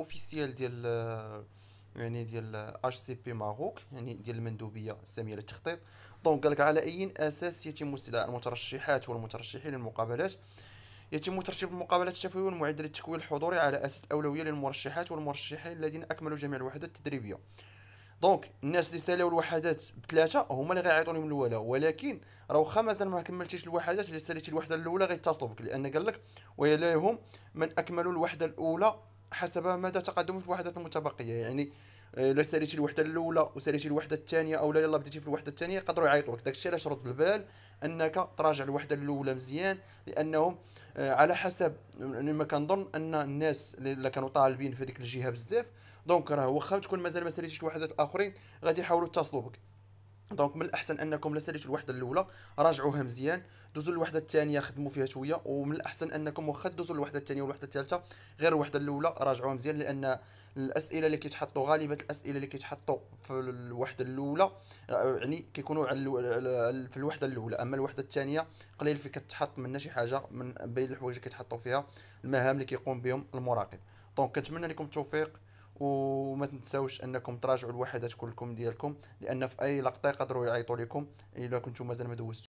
اوفيسيال ديال يعني ديال اش سي بي ماروك يعني ديال المندوبيه الساميه للتخطيط دونك قالك على اي اساس يتم استدعاء المترشحات والمترشحين للمقابلات يتم ترتيب المقابلات الشفوية والمعد للتكوين الحضوري على اساس الاولويه للمرشحات والمرشحين الذين اكملوا جميع الوحدات التدريبيه دونك الناس اللي سالاو الوحدات بثلاثه هما اللي غيعيطوا لهم الولاء ولكن راه واخا مازال ما كملتيش الوحدات اللي ساليتي الوحده الاولى غيتصلوا بك لان قال لك ويلاهم من اكملوا الوحده الاولى حسب مدى تقدم في الوحدات المتبقيه يعني الا آه، ساليتي الوحده الاولى وساليتي الوحده الثانيه او لا يلا بديتي في الوحده الثانيه يقدروا يعيطوا لك داكشي علاش رد البال انك تراجع الوحده الاولى مزيان لانهم آه، على حسب يعني ما كنظن ان الناس اللي كانوا طالبين في هذيك الجهه بزاف دونك راه واخا تكون مازال ما ساليتيش الوحدات الاخرين غادي يحاولوا يتصلوا بك دونك من الاحسن انكم لا ساليتوا الوحده الاولى راجعوها مزيان دوزوا للوحده الثانيه خدموا فيها شويه ومن الاحسن انكم واخا دوزوا للوحده الثانيه والوحده الثالثه غير الوحده الاولى راجعوها مزيان لان الاسئله اللي كيتحطوا غالبا الاسئله اللي كيتحطوا في الوحده الاولى آه، يعني كيكونوا في الوحده الاولى اما الوحده الثانيه قليل في كتحط منها شي حاجه من بين الحوايج اللي كيتحطوا فيها المهام اللي كيقوم بهم المراقب دونك كنتمنى لكم التوفيق وما تنساوش انكم تراجعوا الوحدات كلكم ديالكم لان في اي لقطه يقدروا يعيطوا لكم الا كنتم مازال ما دوزتوا